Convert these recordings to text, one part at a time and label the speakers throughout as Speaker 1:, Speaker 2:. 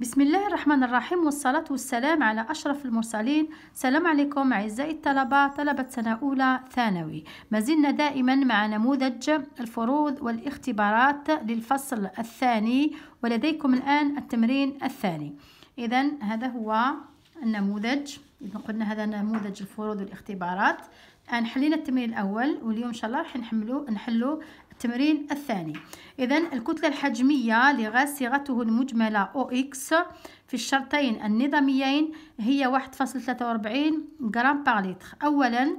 Speaker 1: بسم الله الرحمن الرحيم والصلاة والسلام على أشرف المرسلين سلام عليكم أعزائي الطلبة طلبة سنة أولى ثانوي ما زلنا دائما مع نموذج الفروض والاختبارات للفصل الثاني ولديكم الآن التمرين الثاني إذا هذا هو النموذج إذا قلنا هذا نموذج الفروض والاختبارات الآن حلينا التمرين الأول واليوم إن شاء الله راح نحملو نحلو التمرين الثاني إذا الكتلة الحجمية لغاز صيغته المجملة او اكس في الشرطين النظاميين هي 1.43 جرام بار لتر أولا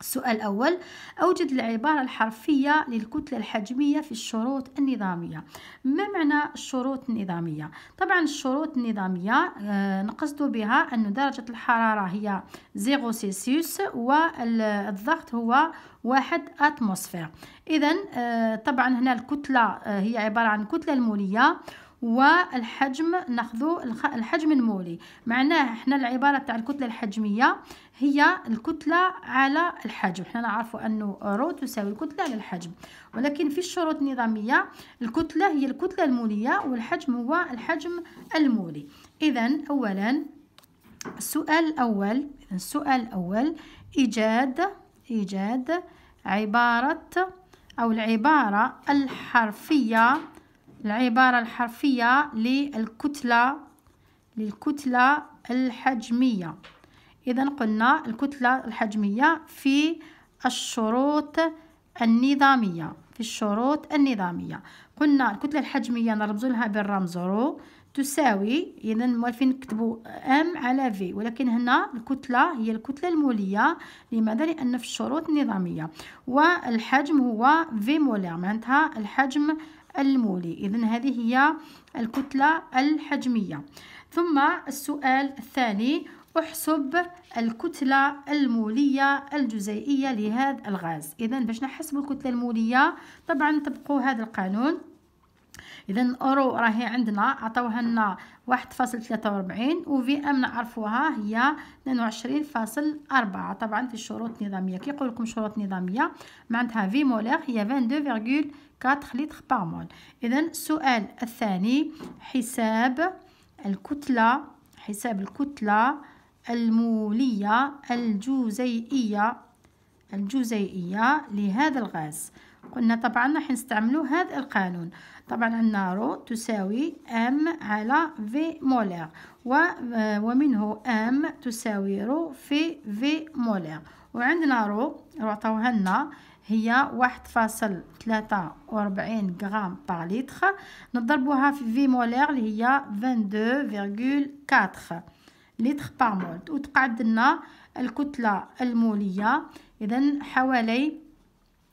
Speaker 1: السؤال الأول أوجد العبارة الحرفية للكتلة الحجمية في الشروط النظامية ما معنى الشروط النظامية؟ طبعا الشروط النظامية آه، نقصد بها أن درجة الحرارة هي 0 سيسيوس والضغط هو واحد أتموسفير إذا آه، طبعا هنا الكتلة آه، هي عبارة عن كتلة المولية والحجم ناخذو الحجم المولي معناه احنا العباره تاع الكتله الحجميه هي الكتله على الحجم احنا نعرفوا انه رو تساوي الكتله على الحجم ولكن في الشروط النظاميه الكتله هي الكتله الموليه والحجم هو الحجم المولي اذا اولا السؤال الاول السؤال الاول ايجاد ايجاد عباره او العباره الحرفيه العبارة الحرفية للكتلة للكتلة الحجمية إذا قلنا الكتلة الحجمية في الشروط النظامية في الشروط النظامية قلنا الكتلة الحجمية نربط لها بالرمز رو تساوي إذا موالفين نكتبو أم على في ولكن هنا الكتلة هي الكتلة المولية لماذا؟ لأن في الشروط النظامية والحجم هو في مولر معناتها الحجم المولي إذا هذه هي الكتلة الحجمية ثم السؤال الثاني احسب الكتلة المولية الجزيئية لهذا الغاز إذا باش نحسب الكتلة المولية طبعا طبقوا هذا القانون اذا اورو راهي عندنا عطاوها لنا واحد فاصل وفي ام نعرفوها هي 22.4 فاصل أربعة طبعا في الشروط النظامية كي يقول لكم شروط نظامية معناتها في مولير هي فان دو لتر بار مول اذا السؤال الثاني حساب الكتلة حساب الكتلة المولية الجزيئية الجزيئية لهذا الغاز قلنا طبعا راح نستعملوا هذا القانون طبعا عندنا رو تساوي ام على في مولير ومنه ام تساوي رو في في مولير وعندنا رو رو عطاوها لنا هي واحد فاصل ثلاثة وربعين غرام بار لتر نضربوها في في مولير اللي هي فيندو فيرغول كاتر لتر بار مول وتقعد لنا الكتلة المولية إذا حوالي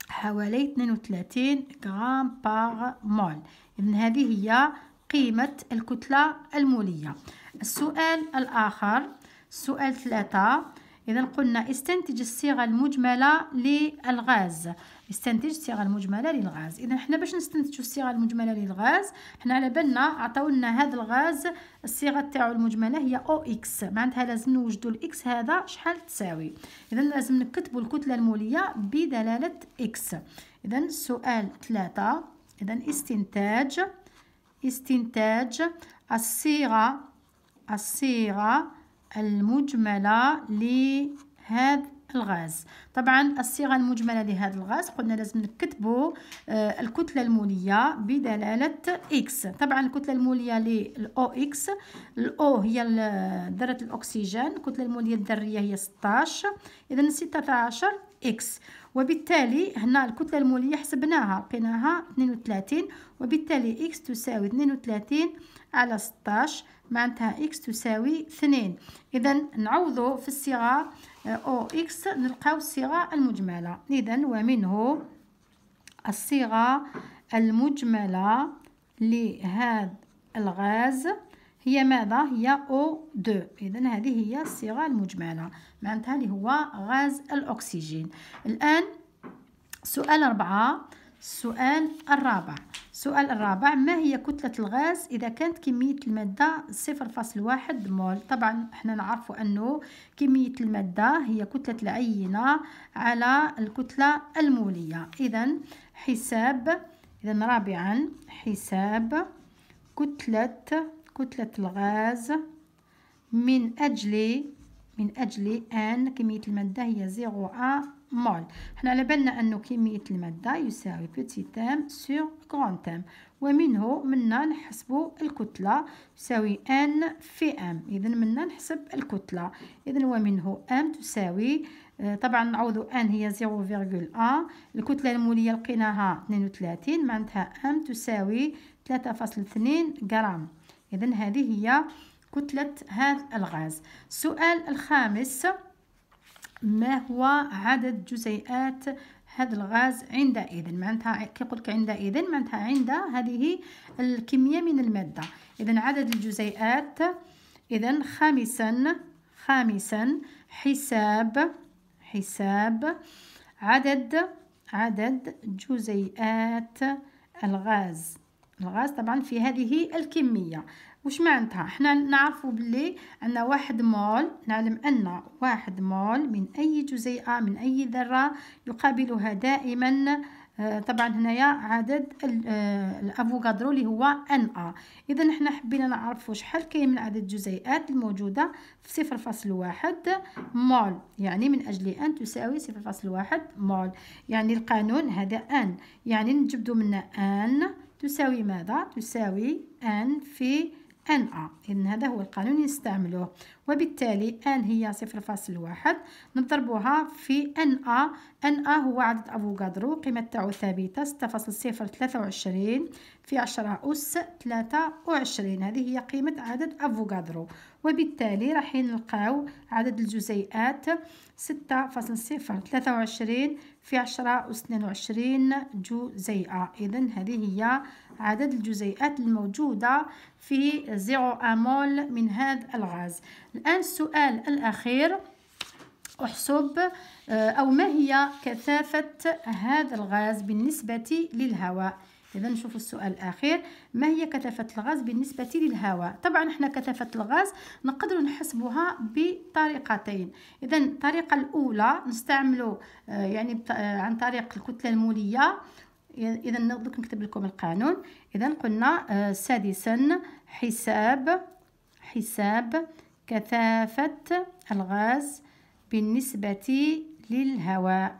Speaker 1: حوالي 32 غرام باغ مول إذن هذه هي قيمة الكتلة المولية السؤال الآخر سؤال ثلاثة إذا قلنا استنتج الصيغة المجملة للغاز استنتج الصيغة المجملة للغاز إذا حنا باش نستنتجو الصيغة المجملة للغاز حنا على بالنا عطاولنا هذا الغاز الصيغة تاعو المجملة هي أو إكس معناتها لازم نوجدو الإكس هذا شحال تساوي إذا لازم نكتبو الكتلة المولية بدلالة إكس إذا السؤال ثلاثة إذا استنتاج استنتاج الصيغة الصيغة المجملة لهذا الغاز طبعا الصيغه المجمله لهذا الغاز قلنا لازم نكتبوا آه، الكتله الموليه بدلاله اكس طبعا الكتله الموليه للاو اكس الاو هي ذره الاكسجين الكتله الموليه الذريه هي 16 اذا 16 اكس وبالتالي هنا الكتله الموليه حسبناها لقيناها 32 وبالتالي اكس تساوي 32 على 16 معناتها إكس تساوي اثنين إذا نعوضو في الصيغة آه، أو إكس نلقاو الصيغة المجملة إذا ومنه الصيغة المجملة لهذا الغاز هي ماذا هي او 2 إذا هذه هي الصيغة المجملة معناتها اللي هو غاز الأكسجين الآن سؤال أربعة السؤال الرابع السؤال الرابع ما هي كتلة الغاز إذا كانت كمية المادة 0.1 مول طبعا احنا نعرف أنه كمية المادة هي كتلة العينة على الكتلة المولية إذا حساب إذا رابعا حساب كتلة كتلة الغاز من أجل من أجل أن كمية المادة هي ا مول حنا على بالنا أنه كمية المادة يساوي بيتي تام سور كرون تام ومنه منا نحسب الكتلة يساوي ان في ام إذا منا نحسب الكتلة إذا ومنه ام تساوي آه، طبعا نعوض ان هي 0.1 الكتلة المولية لقيناها 32 معناتها ام تساوي 3.2 غرام إذا هذه هي كتلة هذا الغاز السؤال الخامس ما هو عدد جزيئات هذا الغاز عندئذ معناتها كيقول لك عندئذ معناتها عند هذه الكمية من المادة إذا عدد الجزيئات إذا خامسا خامسا حساب حساب عدد عدد جزيئات الغاز الغاز طبعا في هذه الكمية وش معناتها احنا نعرفوا باللي عندنا واحد مول نعلم ان واحد مول من اي جزيئة من اي ذرة يقابلها دائما آه، طبعا هنايا عدد آه الافوكادرو اللي هو ان ا اذا احنا حبينا نعرفوا شحال كاين من عدد الجزيئات الموجوده في 0.1 مول يعني من اجل ان تساوي 0.1 مول يعني القانون هذا ان يعني نجبدوا منه ان تساوي ماذا؟ تساوي ان في ان ا إذن هذا هو القانون نستعمله وبالتالي ان هي 0.1 نضربوها في ان ا ان ا هو عدد أفوكادرو قيمة تاعو ثابتة وعشرين في 10 أس 23 هذه هي قيمة عدد أفوكادرو وبالتالي راح نلقاو عدد الجزيئات ستة فاصل صفر ثلاثة وعشرين في عشرة واثنين وعشرين جزيئة إذا هذه هي عدد الجزيئات الموجودة في زيرو أمول من هذا الغاز الآن السؤال الأخير احسب آه، أو ما هي كثافة هذا الغاز بالنسبة للهواء إذا نشوف السؤال الأخير ما هي كثافة الغاز بالنسبة للهواء طبعا احنا كثافة الغاز نقدر نحسبها بطريقتين إذا الطريقة الأولى نستعملوا آه، يعني آه، عن طريق الكتلة المولية إذا نقدر نكتب لكم القانون إذا قلنا آه، سادسا حساب حساب كثافة الغاز بالنسبة للهواء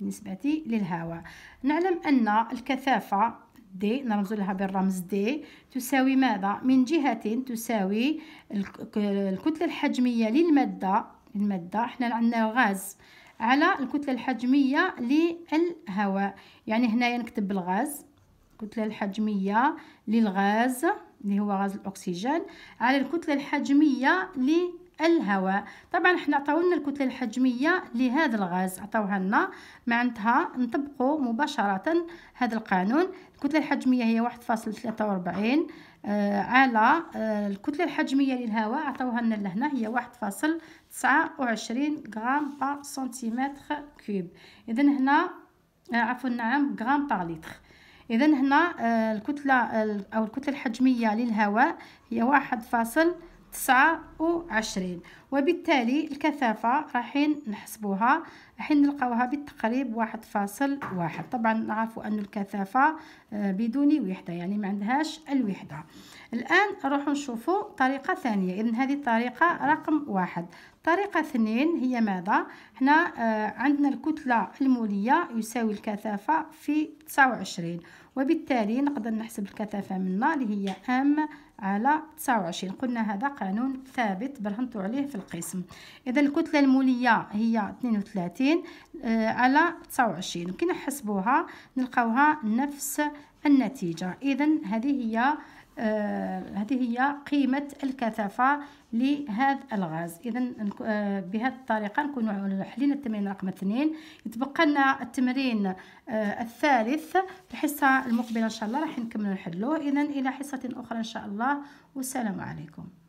Speaker 1: بالنسبة للهواء نعلم أن الكثافة دي نرمز لها بالرمز دي تساوي ماذا من جهة تساوي الكتلة الحجمية للمادة المادة احنا عندنا الغاز على الكتلة الحجمية للهواء يعني هنايا نكتب بالغاز الكتلة الحجمية للغاز اللي هو غاز الأكسجين على الكتلة الحجمية للهواء الهواء طبعا حنا عطاولنا الكتله الحجميه لهذا الغاز عطاوها لنا معناتها نطبقوا مباشره هذا القانون الكتله الحجميه هي 1.43 آه على آه الكتله الحجميه للهواء عطاوها لنا لهنا هي 1.29 غرام بار سنتيمتر كوب اذا هنا آه عفوا نعم غرام بار لتر اذا هنا آه، الكتله او الكتله الحجميه للهواء هي واحد فاصل تسعة وعشرين وبالتالي الكثافة رايحين نحسبوها راحين نلقاوها بالتقريب واحد فاصل واحد طبعا نعرفوا أن الكثافة آه، بدون وحدة يعني ما عندهاش الوحدة الآن نروحوا نشوفوا طريقة ثانية إذن هذه الطريقة رقم واحد طريقة اثنين هي ماذا؟ احنا آه، عندنا الكتلة المولية يساوي الكثافة في 29 وبالتالي نقدر نحسب الكثافة منا اللي هي ام على 29 قلنا هذا قانون ثابت برهنتو عليه في القسم اذا الكتله الموليه هي 32 آه، على 29 كي نحسبوها نلقاوها نفس النتيجه اذا هذه هي آه، هذه هي قيمة الكثافة لهذا الغاز إذا آه، بهذه الطريقة نكون حلينا التمرين رقم اثنين يتبقى لنا التمرين الثالث في الحصة المقبلة إن شاء الله راح نكمل نحلوه إذا إلى حصة أخرى إن شاء الله والسلام عليكم